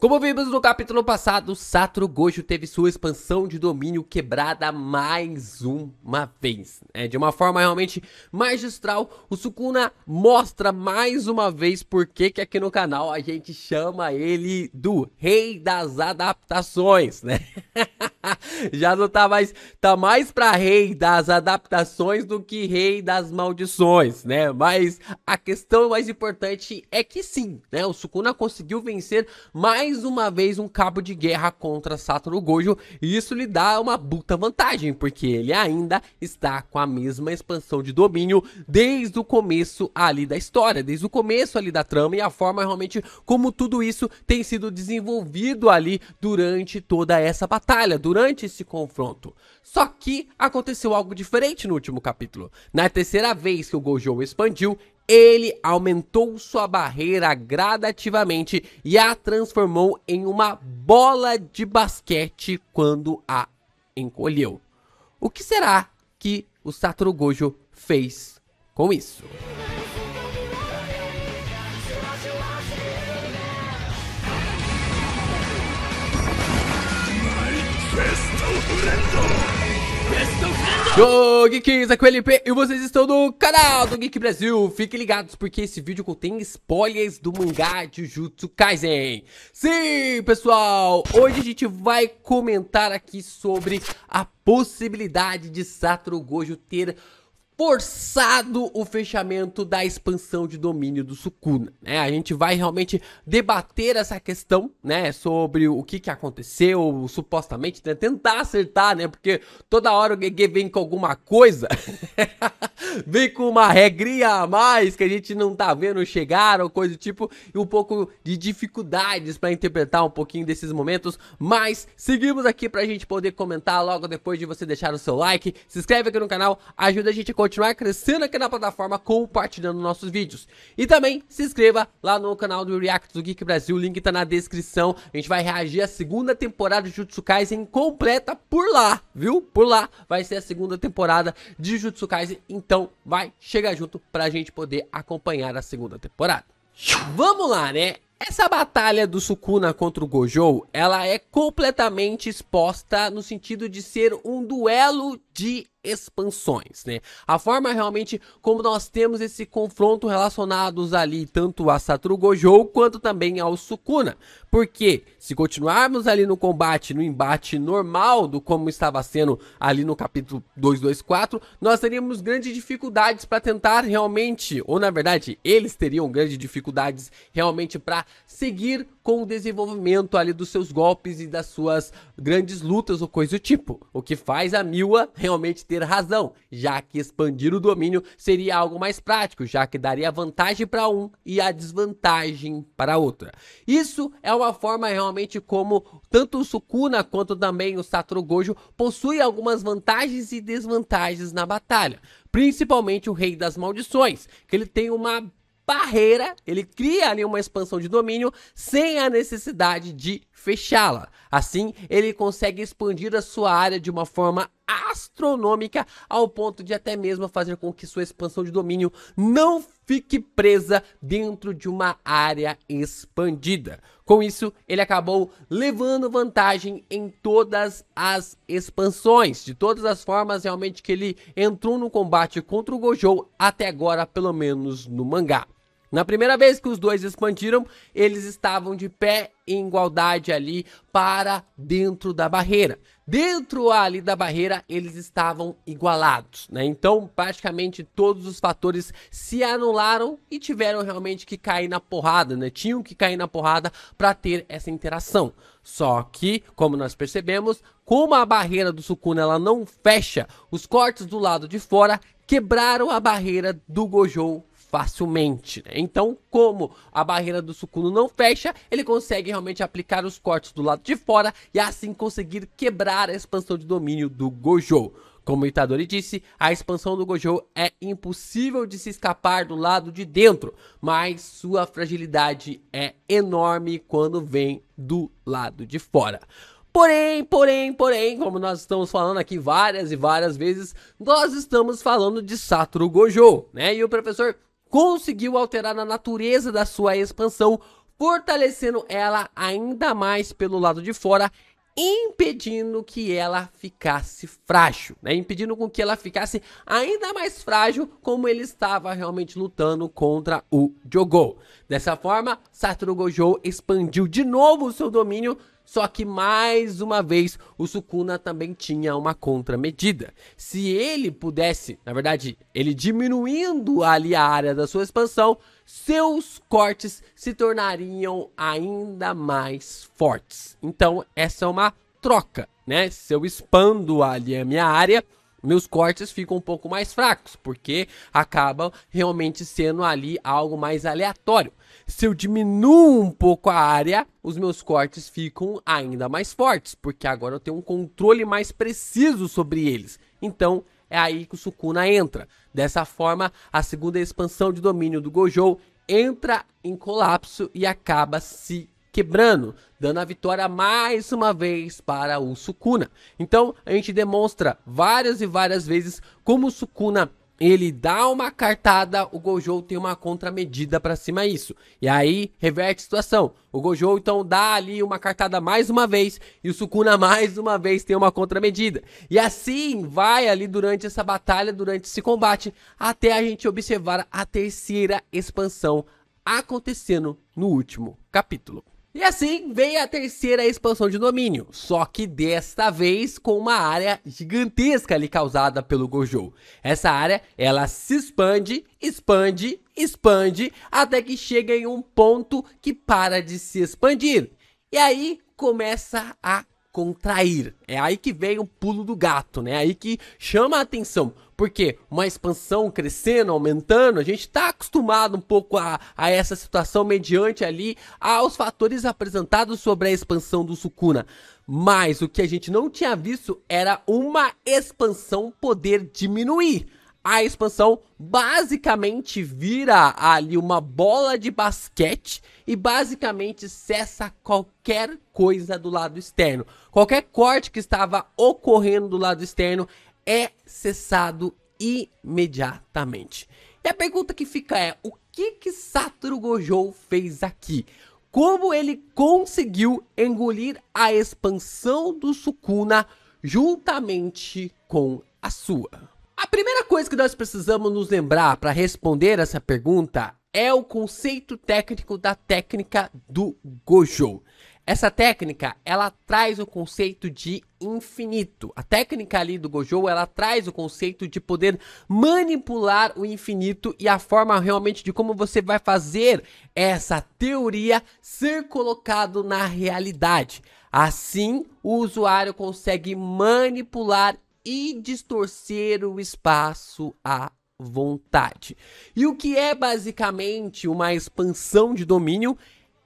Como vimos no capítulo passado, Satoru Gojo teve sua expansão de domínio quebrada mais uma vez. Né? De uma forma realmente magistral, o Sukuna mostra mais uma vez por que aqui no canal a gente chama ele do rei das adaptações, né? Já não tá mais. Tá mais pra rei das adaptações do que rei das maldições, né? Mas a questão mais importante é que sim, né? O Sukuna conseguiu vencer mais uma vez um cabo de guerra contra Satoru Gojo. E isso lhe dá uma puta vantagem, porque ele ainda está com a mesma expansão de domínio desde o começo ali da história, desde o começo ali da trama e a forma realmente como tudo isso tem sido desenvolvido ali durante toda essa batalha durante esse confronto. Só que aconteceu algo diferente no último capítulo. Na terceira vez que o Gojo expandiu, ele aumentou sua barreira gradativamente e a transformou em uma bola de basquete quando a encolheu. O que será que o Satoru Gojo fez com isso? Yo, Geeks, aqui é o LP e vocês estão no canal do Geek Brasil. Fiquem ligados porque esse vídeo contém spoilers do mangá Jujutsu Kaisen. Sim, pessoal, hoje a gente vai comentar aqui sobre a possibilidade de Satoru Gojo ter forçado o fechamento da expansão de domínio do Sukuna, né? A gente vai realmente debater essa questão, né, sobre o que que aconteceu, supostamente, né? tentar acertar, né, porque toda hora o Gege vem com alguma coisa, vem com uma regrinha a mais que a gente não tá vendo chegar ou coisa do tipo, e um pouco de dificuldades para interpretar um pouquinho desses momentos, mas seguimos aqui pra gente poder comentar logo depois de você deixar o seu like, se inscreve aqui no canal, ajuda a gente a continuar crescendo aqui na plataforma compartilhando nossos vídeos. E também se inscreva lá no canal do React do Geek Brasil, o link tá na descrição. A gente vai reagir à segunda temporada de Jutsu Kaisen completa por lá, viu? Por lá vai ser a segunda temporada de Jutsu Kaisen, então vai chegar junto pra gente poder acompanhar a segunda temporada. Vamos lá, né? Essa batalha do Sukuna contra o Gojo, ela é completamente exposta no sentido de ser um duelo de expansões, né? A forma realmente como nós temos esse confronto relacionados ali tanto a Satoru Gojo quanto também ao Sukuna. Porque se continuarmos ali no combate, no embate normal do como estava sendo ali no capítulo 224, nós teríamos grandes dificuldades para tentar realmente, ou na verdade, eles teriam grandes dificuldades realmente para seguir com o desenvolvimento ali dos seus golpes e das suas grandes lutas ou coisa do tipo, o que faz a Miwa realmente ter razão, já que expandir o domínio seria algo mais prático, já que daria vantagem para um e a desvantagem para outra. Isso é uma forma realmente como tanto o Sukuna quanto também o Satoru Gojo possuem algumas vantagens e desvantagens na batalha, principalmente o Rei das Maldições, que ele tem uma barreira, ele cria ali uma expansão de domínio sem a necessidade de fechá-la. Assim, ele consegue expandir a sua área de uma forma astronômica ao ponto de até mesmo fazer com que sua expansão de domínio não fique presa dentro de uma área expandida. Com isso, ele acabou levando vantagem em todas as expansões, de todas as formas realmente que ele entrou no combate contra o Gojo até agora, pelo menos no mangá. Na primeira vez que os dois expandiram, eles estavam de pé em igualdade ali para dentro da barreira. Dentro ali da barreira, eles estavam igualados, né? Então, praticamente todos os fatores se anularam e tiveram realmente que cair na porrada, né? Tinham que cair na porrada para ter essa interação. Só que, como nós percebemos, como a barreira do Sukuna ela não fecha, os cortes do lado de fora quebraram a barreira do Gojo facilmente. Né? Então, como a barreira do Sucuno não fecha, ele consegue realmente aplicar os cortes do lado de fora e assim conseguir quebrar a expansão de domínio do Gojo. Como Itadori disse, a expansão do Gojo é impossível de se escapar do lado de dentro, mas sua fragilidade é enorme quando vem do lado de fora. Porém, porém, porém, como nós estamos falando aqui várias e várias vezes, nós estamos falando de Satoru Gojo, né? E o professor conseguiu alterar a natureza da sua expansão, fortalecendo ela ainda mais pelo lado de fora impedindo que ela ficasse frágil, né? impedindo com que ela ficasse ainda mais frágil como ele estava realmente lutando contra o Jogou. Dessa forma, Satoru Gojo expandiu de novo o seu domínio, só que mais uma vez o Sukuna também tinha uma contramedida. Se ele pudesse, na verdade, ele diminuindo ali a área da sua expansão, seus cortes se tornariam ainda mais fortes. Então, essa é uma troca, né? Se eu expando ali a minha área, meus cortes ficam um pouco mais fracos, porque acabam realmente sendo ali algo mais aleatório. Se eu diminuo um pouco a área, os meus cortes ficam ainda mais fortes, porque agora eu tenho um controle mais preciso sobre eles. Então, é aí que o Sukuna entra. Dessa forma, a segunda expansão de domínio do Gojo entra em colapso e acaba se quebrando, dando a vitória mais uma vez para o Sukuna. Então, a gente demonstra várias e várias vezes como o Sukuna ele dá uma cartada, o Gojo tem uma contramedida para cima disso. E aí reverte a situação. O Gojo então dá ali uma cartada mais uma vez e o Sukuna mais uma vez tem uma contramedida. E assim vai ali durante essa batalha, durante esse combate, até a gente observar a terceira expansão acontecendo no último capítulo. E assim veio a terceira expansão de domínio, só que desta vez com uma área gigantesca ali causada pelo Gojo. Essa área, ela se expande, expande, expande, até que chega em um ponto que para de se expandir. E aí começa a contrair. É aí que vem o pulo do gato, né? É aí que chama a atenção. Porque uma expansão crescendo, aumentando, a gente está acostumado um pouco a, a essa situação mediante ali aos fatores apresentados sobre a expansão do Sukuna. Mas o que a gente não tinha visto era uma expansão poder diminuir a expansão basicamente vira ali uma bola de basquete e basicamente cessa qualquer coisa do lado externo. Qualquer corte que estava ocorrendo do lado externo é cessado imediatamente. E a pergunta que fica é: o que que Satoru Gojo fez aqui? Como ele conseguiu engolir a expansão do Sukuna juntamente com a sua? A primeira coisa que nós precisamos nos lembrar para responder essa pergunta é o conceito técnico da técnica do Gojo. Essa técnica, ela traz o conceito de infinito. A técnica ali do Gojo, ela traz o conceito de poder manipular o infinito e a forma realmente de como você vai fazer essa teoria ser colocado na realidade. Assim, o usuário consegue manipular e distorcer o espaço à vontade. E o que é basicamente uma expansão de domínio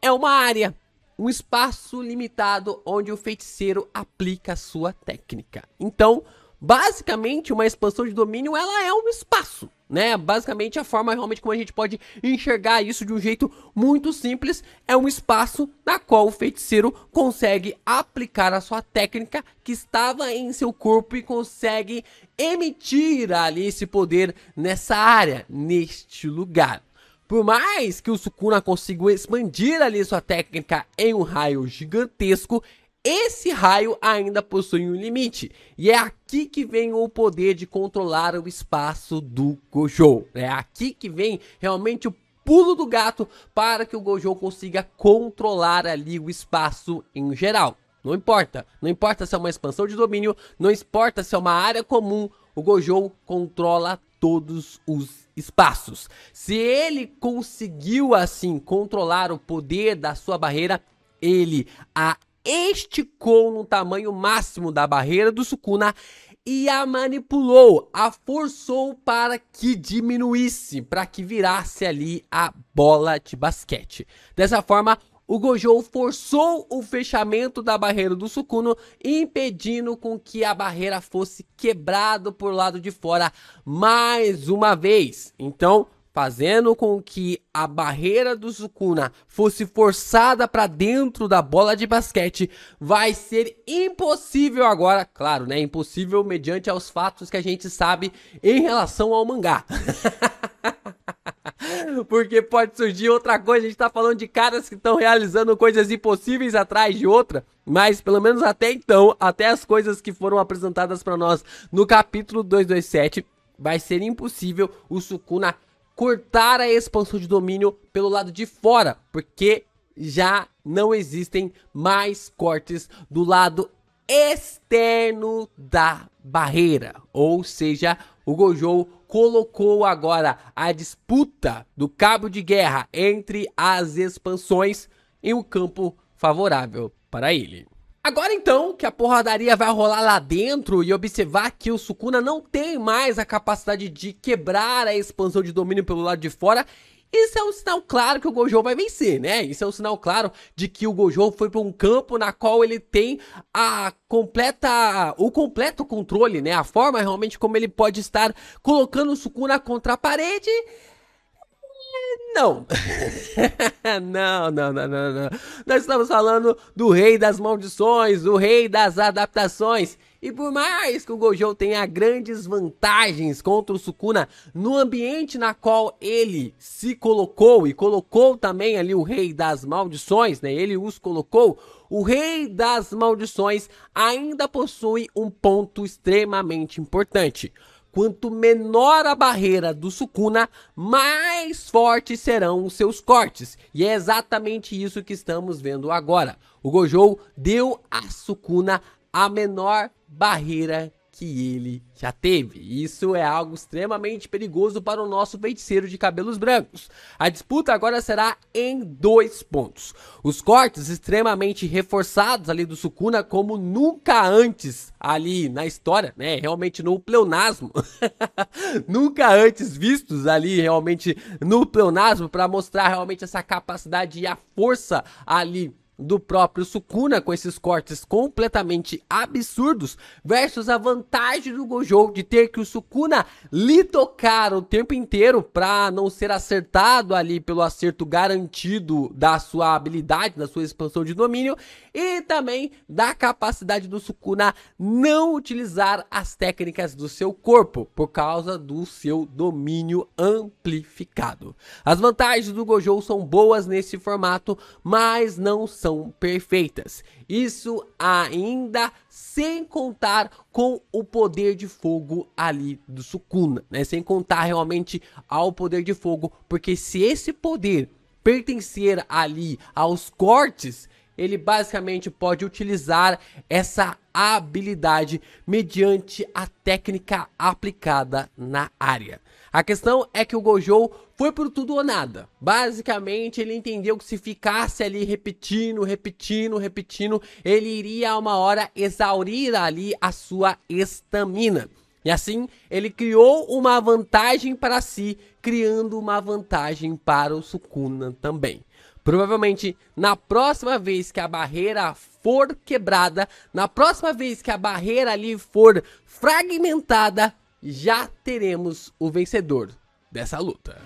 é uma área, um espaço limitado onde o feiticeiro aplica sua técnica. Então, basicamente uma expansão de domínio ela é um espaço né basicamente a forma realmente como a gente pode enxergar isso de um jeito muito simples é um espaço na qual o feiticeiro consegue aplicar a sua técnica que estava em seu corpo e consegue emitir ali esse poder nessa área neste lugar por mais que o Sukuna consiga expandir ali sua técnica em um raio gigantesco, esse raio ainda possui um limite, e é aqui que vem o poder de controlar o espaço do Gojo. É aqui que vem realmente o pulo do gato para que o Gojo consiga controlar ali o espaço em geral. Não importa, não importa se é uma expansão de domínio, não importa se é uma área comum, o Gojo controla todos os espaços. Se ele conseguiu assim controlar o poder da sua barreira, ele a esticou no tamanho máximo da barreira do Sukuna e a manipulou, a forçou para que diminuísse, para que virasse ali a bola de basquete. Dessa forma, o Gojo forçou o fechamento da barreira do Sukuno, impedindo com que a barreira fosse quebrada por lado de fora mais uma vez. Então, fazendo com que a barreira do Sukuna fosse forçada para dentro da bola de basquete, vai ser impossível agora, claro, né? Impossível mediante aos fatos que a gente sabe em relação ao mangá. Porque pode surgir outra coisa, a gente tá falando de caras que estão realizando coisas impossíveis atrás de outra, mas pelo menos até então, até as coisas que foram apresentadas para nós no capítulo 227, vai ser impossível o Sukuna cortar a expansão de domínio pelo lado de fora, porque já não existem mais cortes do lado externo da barreira, ou seja, o Gojo colocou agora a disputa do cabo de guerra entre as expansões em um campo favorável para ele. Agora então que a porradaria vai rolar lá dentro e observar que o Sukuna não tem mais a capacidade de quebrar a expansão de domínio pelo lado de fora, isso é um sinal claro que o Gojo vai vencer, né? Isso é um sinal claro de que o Gojo foi para um campo na qual ele tem a completa o completo controle, né? A forma realmente como ele pode estar colocando o Sukuna contra a parede não. não, não, não, não, não. Nós estamos falando do rei das maldições, do rei das adaptações. E por mais que o Gojo tenha grandes vantagens contra o Sukuna no ambiente na qual ele se colocou e colocou também ali o rei das maldições, né? Ele os colocou. O rei das maldições ainda possui um ponto extremamente importante. Quanto menor a barreira do Sukuna, mais fortes serão os seus cortes. E é exatamente isso que estamos vendo agora. O Gojo deu a Sukuna a menor barreira que ele já teve. Isso é algo extremamente perigoso para o nosso feiticeiro de cabelos brancos. A disputa agora será em dois pontos. Os cortes extremamente reforçados ali do Sukuna como nunca antes ali na história, né? Realmente no pleonasmo. nunca antes vistos ali realmente no pleonasmo para mostrar realmente essa capacidade e a força ali do próprio Sukuna com esses cortes completamente absurdos versus a vantagem do Gojo de ter que o Sukuna lhe tocar o tempo inteiro para não ser acertado ali pelo acerto garantido da sua habilidade, da sua expansão de domínio e também da capacidade do Sukuna não utilizar as técnicas do seu corpo por causa do seu domínio amplificado. As vantagens do Gojo são boas nesse formato, mas não são perfeitas. Isso ainda sem contar com o poder de fogo ali do Sukuna, né? Sem contar realmente ao poder de fogo, porque se esse poder pertencer ali aos cortes, ele basicamente pode utilizar essa habilidade mediante a técnica aplicada na área. A questão é que o Gojo foi por tudo ou nada. Basicamente, ele entendeu que se ficasse ali repetindo, repetindo, repetindo, ele iria a uma hora exaurir ali a sua estamina. E assim, ele criou uma vantagem para si, criando uma vantagem para o Sukuna também. Provavelmente, na próxima vez que a barreira for quebrada, na próxima vez que a barreira ali for fragmentada, já teremos o vencedor dessa luta.